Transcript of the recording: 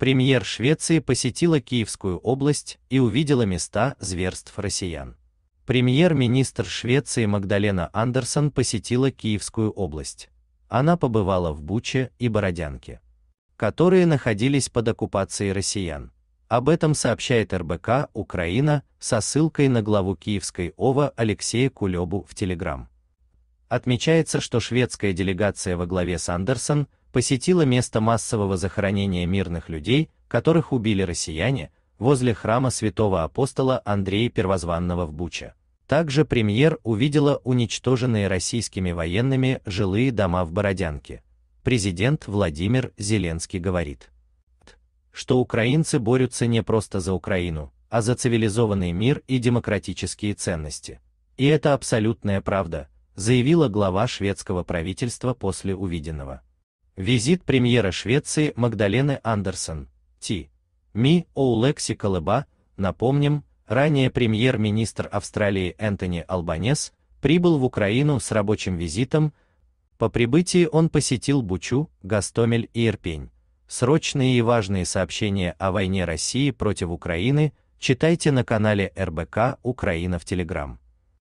Премьер Швеции посетила Киевскую область и увидела места зверств россиян. Премьер-министр Швеции Магдалена Андерсон посетила Киевскую область. Она побывала в Буче и Бородянке, которые находились под оккупацией россиян. Об этом сообщает РБК Украина со ссылкой на главу Киевской ОВА Алексея Кулебу в Телеграм. Отмечается, что шведская делегация во главе с Андерсон посетила место массового захоронения мирных людей, которых убили россияне, возле храма святого апостола Андрея Первозванного в Буче. Также премьер увидела уничтоженные российскими военными жилые дома в Бородянке. Президент Владимир Зеленский говорит, что украинцы борются не просто за Украину, а за цивилизованный мир и демократические ценности. И это абсолютная правда, заявила глава шведского правительства после увиденного. Визит премьера Швеции Магдалены Андерсон, Ти. Ми Оулекси Колыба, напомним, ранее премьер-министр Австралии Энтони Албанес прибыл в Украину с рабочим визитом, по прибытии он посетил Бучу, Гастомель и Ирпень. Срочные и важные сообщения о войне России против Украины читайте на канале РБК Украина в Телеграм.